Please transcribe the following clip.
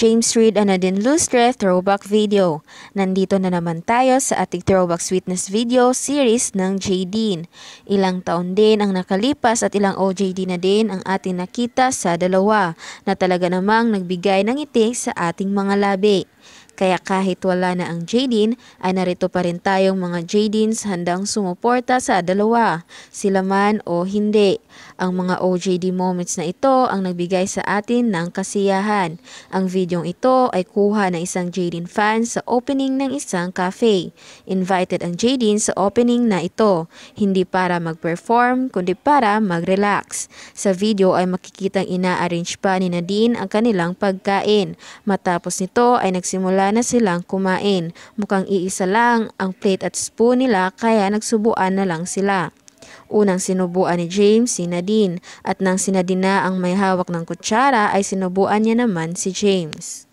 James Reid and Nadine Lustre throwback video. Nandito na naman tayo sa ating throwback sweetness video series ng Jadeen. Ilang taon din ang nakalipas at ilang OJD na din ang ating nakita sa dalawa na talaga namang nagbigay ng ngiti sa ating mga labi. Kaya kahit wala na ang Jadine, ay narito pa rin tayong mga Jadines handang sumuporta sa dalawa, sila man o hindi. Ang mga OJD moments na ito ang nagbigay sa atin ng kasiyahan. Ang videong ito ay kuha ng isang Jadine fan sa opening ng isang cafe. Invited ang Jadine sa opening na ito, hindi para mag-perform kundi para mag-relax. Sa video ay makikitang ina-arrange pa ni Nadine ang kanilang pagkain. Matapos nito ay nagsimula nagsimula na silang kumain. Mukhang iisa lang ang plate at spoon nila kaya nagsubuan na lang sila. Unang sinubuan ni James si Nadine at nang si Nadine na ang may hawak ng kutsara ay sinubuan niya naman si James.